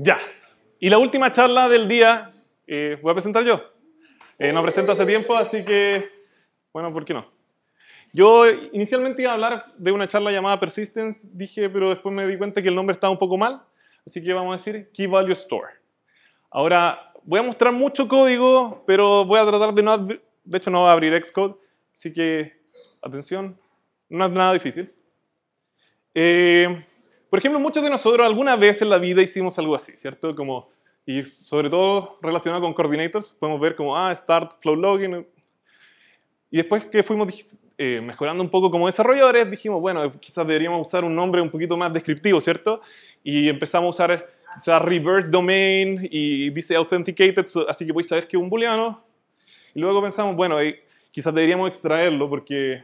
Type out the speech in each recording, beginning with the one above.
Ya. Y la última charla del día, eh, voy a presentar yo. Eh, no presento hace tiempo, así que, bueno, ¿por qué no? Yo inicialmente iba a hablar de una charla llamada Persistence, dije, pero después me di cuenta que el nombre estaba un poco mal, así que vamos a decir Key Value Store. Ahora, voy a mostrar mucho código, pero voy a tratar de no... De hecho, no voy a abrir Xcode, así que, atención, no es nada difícil. Eh, por ejemplo, muchos de nosotros alguna vez en la vida hicimos algo así, ¿cierto? Como, y sobre todo relacionado con coordinators, podemos ver como, ah, start, flow login. Y después que fuimos eh, mejorando un poco como desarrolladores, dijimos, bueno, quizás deberíamos usar un nombre un poquito más descriptivo, ¿cierto? Y empezamos a usar sea, reverse domain y dice authenticated, así que podéis saber que es un booleano. Y luego pensamos, bueno, quizás deberíamos extraerlo porque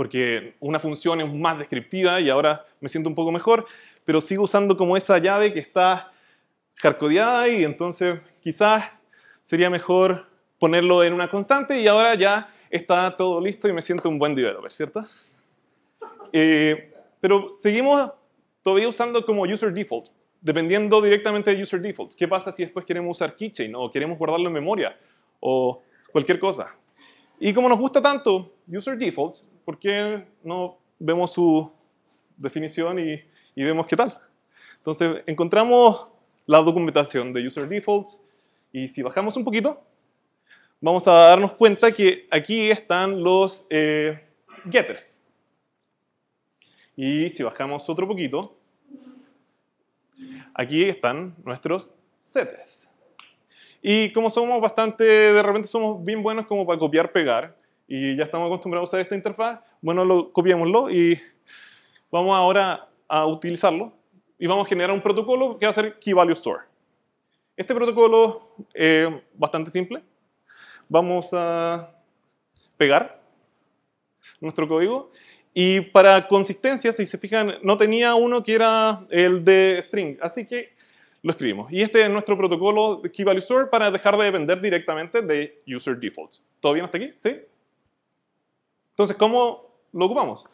porque una función es más descriptiva y ahora me siento un poco mejor, pero sigo usando como esa llave que está jarcodeada y entonces quizás sería mejor ponerlo en una constante y ahora ya está todo listo y me siento un buen developer, ¿cierto? Eh, pero seguimos todavía usando como user default, dependiendo directamente de user default. ¿Qué pasa si después queremos usar keychain o queremos guardarlo en memoria o cualquier cosa? Y como nos gusta tanto user defaults, ¿por qué no vemos su definición y, vemos qué tal? Entonces, encontramos la documentación de User Defaults y si bajamos un poquito, vamos a darnos cuenta que aquí están los eh, getters. Y si bajamos otro poquito, aquí están nuestros setters. Y como somos bastante, de repente somos bien buenos como para copiar, pegar, y ya estamos acostumbrados a esta interfaz, bueno, lo, copiémoslo y vamos ahora a utilizarlo y vamos a generar un protocolo que va a ser Key Value Store. Este protocolo es bastante simple. Vamos a pegar nuestro código y para consistencia, si se fijan, no tenía uno que era el de string, así que lo escribimos. Y este es nuestro protocolo Key Value Store para dejar de depender directamente de User Default. ¿Todo bien hasta aquí? ¿Sí? Entonces, ¿cómo lo ocupamos?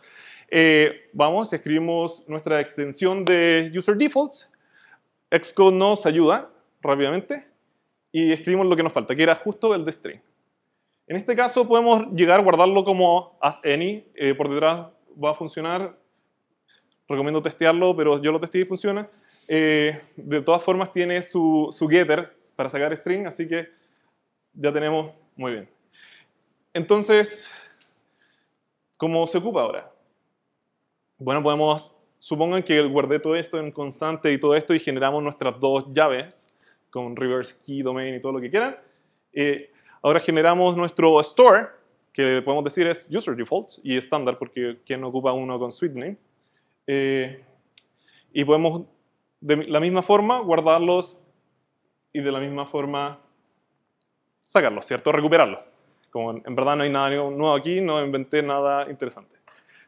Eh, vamos, escribimos nuestra extensión de user defaults. Xcode nos ayuda rápidamente y escribimos lo que nos falta, que era justo el de string. En este caso podemos llegar a guardarlo como as any, eh, por detrás va a funcionar, recomiendo testearlo, pero yo lo testé y funciona. Eh, de todas formas tiene su, su getter para sacar string, así que ya tenemos muy bien. Entonces, ¿Cómo se ocupa ahora. Bueno, podemos, supongan que guardé todo esto en constante y todo esto y generamos nuestras dos llaves con reverse key, domain y todo lo que quieran. Eh, ahora generamos nuestro store, que podemos decir es user defaults y estándar porque quien ocupa uno con sweet name. Eh, y podemos de la misma forma guardarlos y de la misma forma sacarlos, ¿cierto? Recuperarlos. Como en verdad no hay nada nuevo aquí, no inventé nada interesante.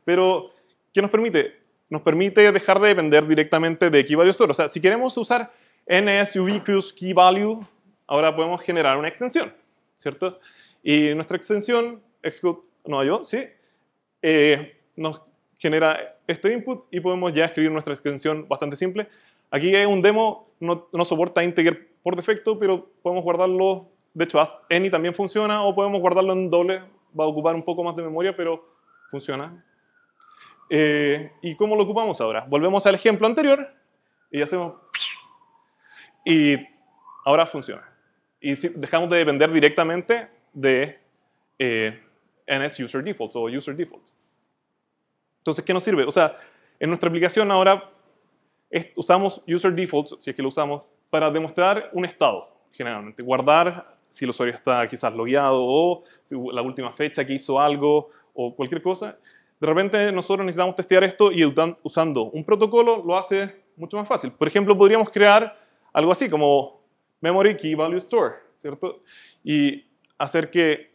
Pero, ¿qué nos permite? Nos permite dejar de depender directamente de key value store. O sea, si queremos usar NSUBQ's key value, ahora podemos generar una extensión, ¿cierto? Y nuestra extensión, Xcode, no yo, sí, eh, nos genera este input y podemos ya escribir nuestra extensión bastante simple. Aquí hay un demo, no, no soporta integer por defecto, pero podemos guardarlo de hecho, as any también funciona o podemos guardarlo en doble. Va a ocupar un poco más de memoria, pero funciona. Eh, ¿Y cómo lo ocupamos ahora? Volvemos al ejemplo anterior y hacemos... Y ahora funciona. Y dejamos de depender directamente de eh, NS User Defaults o User Defaults. Entonces, ¿qué nos sirve? O sea, en nuestra aplicación ahora usamos User Defaults, si es que lo usamos, para demostrar un estado, generalmente. Guardar si el usuario está quizás logueado o la última fecha que hizo algo o cualquier cosa. De repente nosotros necesitamos testear esto y usando un protocolo lo hace mucho más fácil. Por ejemplo, podríamos crear algo así como Memory Key Value Store, ¿cierto? Y hacer que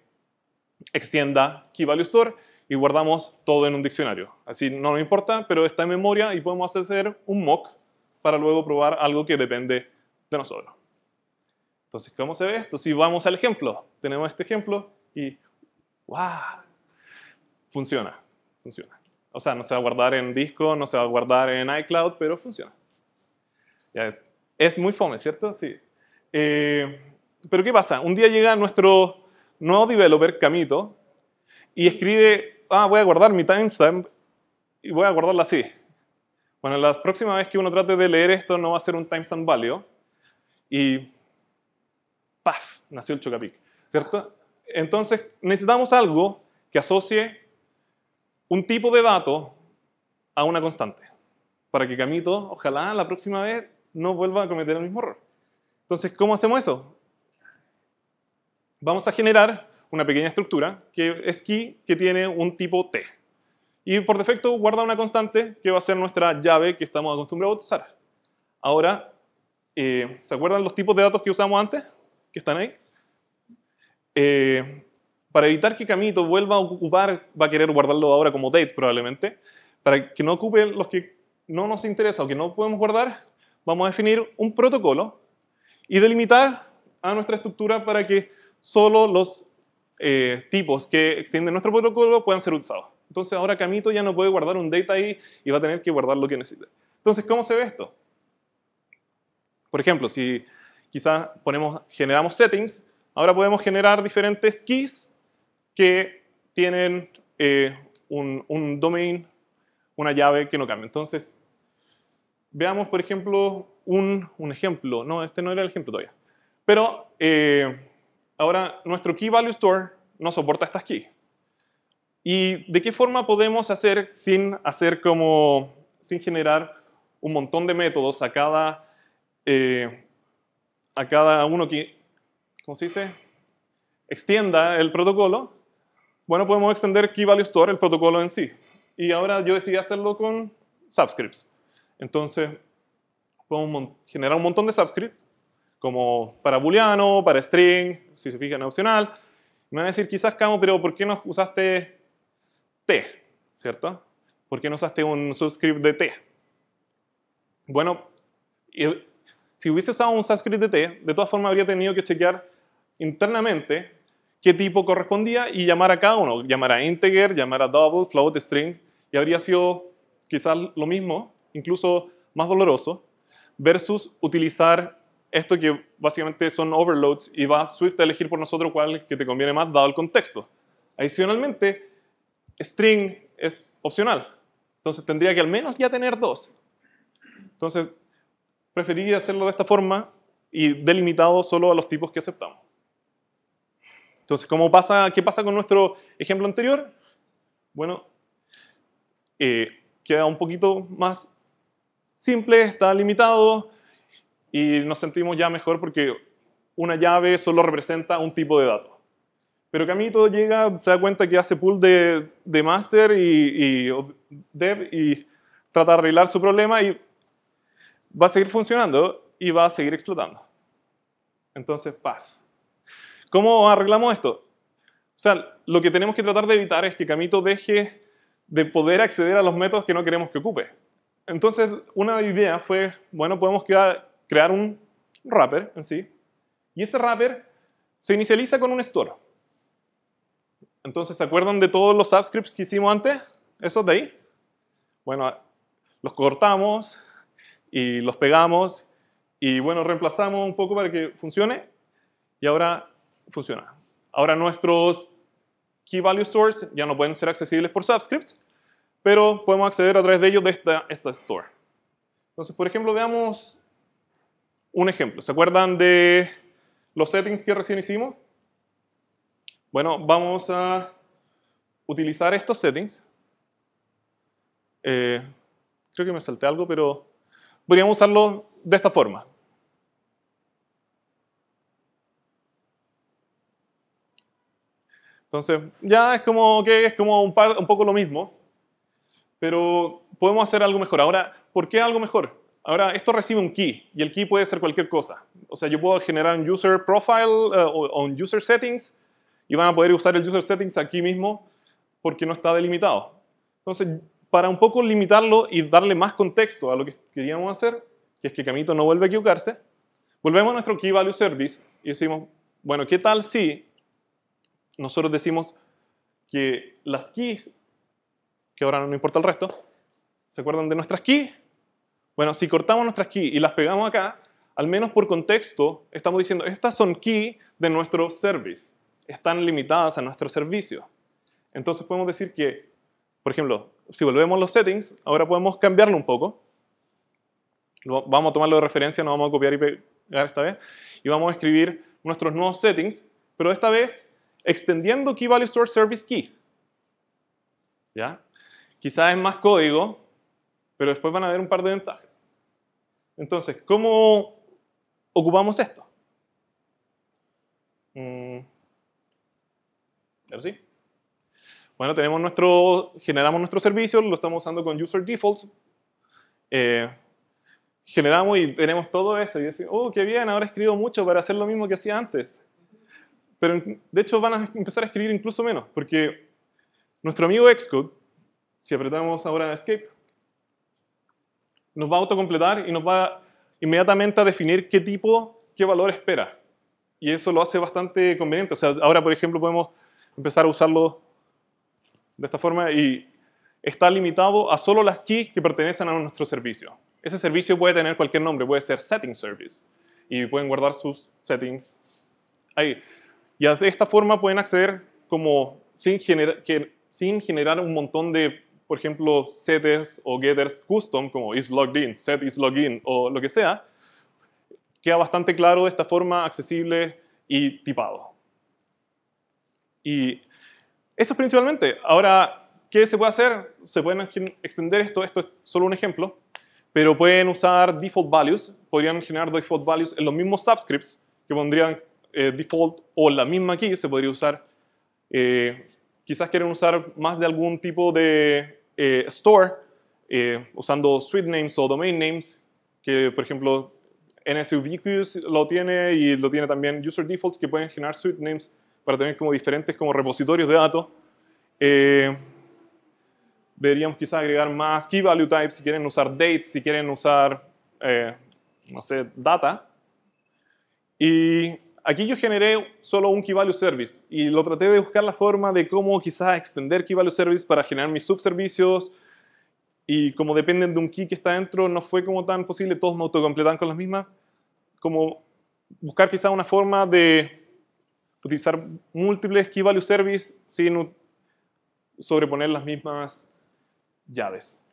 extienda Key Value Store y guardamos todo en un diccionario. Así no nos importa, pero está en memoria y podemos hacer un mock para luego probar algo que depende de nosotros. Entonces, ¿cómo se ve esto? Si vamos al ejemplo, tenemos este ejemplo y ¡wow! Funciona, funciona. O sea, no se va a guardar en disco, no se va a guardar en iCloud, pero funciona. es muy fome, ¿cierto? Sí. Eh, pero ¿qué pasa? Un día llega nuestro nuevo developer, Camito, y escribe, ah, voy a guardar mi timestamp y voy a guardarla así. Bueno, la próxima vez que uno trate de leer esto no va a ser un timestamp válido. Y ¡paf! Nació el Chocapic, ¿cierto? Entonces necesitamos algo que asocie un tipo de dato a una constante, para que Camito, ojalá la próxima vez, no vuelva a cometer el mismo error. Entonces, ¿cómo hacemos eso? Vamos a generar una pequeña estructura que es key que tiene un tipo T. Y por defecto guarda una constante que va a ser nuestra llave que estamos acostumbrados a usar. Ahora, eh, ¿se acuerdan los tipos de datos que usamos antes? que están ahí. Eh, para evitar que Camito vuelva a ocupar, va a querer guardarlo ahora como date probablemente. Para que no ocupen los que no nos interesa o que no podemos guardar, vamos a definir un protocolo y delimitar a nuestra estructura para que solo los eh, tipos que extienden nuestro protocolo puedan ser usados. Entonces ahora Camito ya no puede guardar un date ahí y va a tener que guardar lo que necesita. Entonces, ¿cómo se ve esto? Por ejemplo, si quizás ponemos, generamos settings, ahora podemos generar diferentes keys que tienen eh, un, domain, una llave que no cambia. Entonces, veamos, por ejemplo, un, ejemplo. No, este no era el ejemplo todavía. Pero eh, ahora nuestro key value store no soporta estas keys. ¿Y de qué forma podemos hacer sin hacer como, sin generar un montón de métodos a cada eh, a cada uno que, ¿cómo se dice? Extienda el protocolo, bueno, podemos extender key value store, el protocolo en sí. Y ahora yo decidí hacerlo con subscripts. Entonces, podemos generar un montón de subscripts, como para booleano, para string, si se fijan, opcional. Me van a decir, quizás, Camo, pero ¿por qué no usaste T? ¿Cierto? ¿Por qué no usaste un subscript de T? Bueno, si hubiese usado un de DT, de todas formas habría tenido que chequear internamente qué tipo correspondía y llamar a cada uno, llamar a integer, llamar a double, float, string, y habría sido quizás lo mismo, incluso más doloroso, versus utilizar esto que básicamente son overloads y va Swift a elegir por nosotros cuál es que te conviene más dado el contexto. Adicionalmente, string es opcional, entonces tendría que al menos ya tener dos. Entonces, preferí hacerlo de esta forma y delimitado solo a los tipos que aceptamos. Entonces, ¿qué pasa con nuestro ejemplo anterior? Bueno, eh, queda un poquito más simple, está limitado y nos sentimos ya mejor porque una llave solo representa un tipo de dato. Pero que a mí todo llega, se da cuenta que hace pool de, master y, y dev y trata de arreglar su problema y va a seguir funcionando y va a seguir explotando. Entonces, paz. ¿Cómo arreglamos esto? O sea, lo que tenemos que tratar de evitar es que Camito deje de poder acceder a los métodos que no queremos que ocupe. Entonces, una idea fue, bueno, podemos crear un wrapper en sí, y ese wrapper se inicializa con un store. Entonces, ¿se acuerdan de todos los subscripts que hicimos antes? ¿Esos de ahí? Bueno, los cortamos, y los pegamos y bueno, reemplazamos un poco para que funcione y ahora funciona. Ahora nuestros key value stores ya no pueden ser accesibles por subscript, pero podemos acceder a través de ellos de esta, store. Entonces, por ejemplo, veamos un ejemplo. ¿Se acuerdan de los settings que recién hicimos? Bueno, vamos a utilizar estos settings. Eh, creo que me salté algo, pero podríamos usarlo de esta forma. Entonces, ya es como que es como un, un, poco lo mismo, pero podemos hacer algo mejor. Ahora, ¿por qué algo mejor? Ahora, esto recibe un key y el key puede ser cualquier cosa. O sea, yo puedo generar un user profile eh, o un user settings y van a poder usar el user settings aquí mismo porque no está delimitado. Entonces, para un poco limitarlo y darle más contexto a lo que queríamos hacer, que es que Camito no vuelve a equivocarse, volvemos a nuestro Key Value Service y decimos, bueno, ¿qué tal si nosotros decimos que las keys, que ahora no importa el resto, ¿se acuerdan de nuestras keys? Bueno, si cortamos nuestras keys y las pegamos acá, al menos por contexto, estamos diciendo, estas son keys de nuestro service, están limitadas a nuestro servicio. Entonces podemos decir que, por ejemplo, si volvemos los settings, ahora podemos cambiarlo un poco. Vamos a tomarlo de referencia, no vamos a copiar y pegar esta vez. Y vamos a escribir nuestros nuevos settings, pero esta vez extendiendo Key Value Store Service Key. ¿Ya? Quizás es más código, pero después van a haber un par de ventajas. Entonces, ¿cómo ocupamos esto? Mm. sí, bueno, tenemos nuestro, generamos nuestro servicio, lo estamos usando con user defaults. Eh, generamos y tenemos todo eso. Y decimos, oh, qué bien, ahora he escrito mucho para hacer lo mismo que hacía antes. Pero de hecho van a empezar a escribir incluso menos, porque nuestro amigo Xcode, si apretamos ahora Escape, nos va a autocompletar y nos va inmediatamente a definir qué tipo, qué valor espera. Y eso lo hace bastante conveniente. O sea, ahora, por ejemplo, podemos empezar a usarlo de esta forma y está limitado a solo las keys que pertenecen a nuestro servicio. Ese servicio puede tener cualquier nombre, puede ser setting service y pueden guardar sus settings ahí. Y de esta forma pueden acceder como sin, sin generar un montón de, por ejemplo, setters o getters custom como is logged in, set is logged in o lo que sea. Queda bastante claro de esta forma, accesible y tipado. Y eso es principalmente. Ahora, ¿qué se puede hacer? Se pueden extender esto, esto es solo un ejemplo, pero pueden usar default values, podrían generar default values en los mismos subscripts que pondrían eh, default o la misma key, se podría usar. Eh, quizás quieren usar más de algún tipo de eh, store, usando suite names o domain names, que por ejemplo NSUBQs lo tiene y lo tiene también user defaults que pueden generar suite names para tener como diferentes como repositorios de datos. Eh, deberíamos quizás agregar más key value types si quieren usar dates, si quieren usar, eh, no sé, data. Y aquí yo generé solo un key value service y lo traté de buscar la forma de cómo quizás extender key value service para generar mis subservicios y como dependen de un key que está dentro, no fue como tan posible, todos me autocompletan con las mismas, como buscar quizás una forma de utilizar múltiples key value service sin sobreponer las mismas llaves.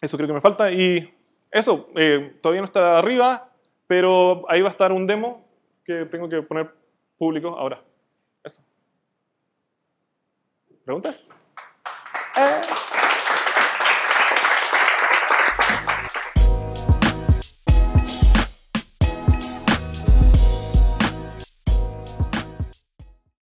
Eso creo que me falta y eso, eh, todavía no está arriba, pero ahí va a estar un demo que tengo que poner público ahora. Eso. ¿Preguntas?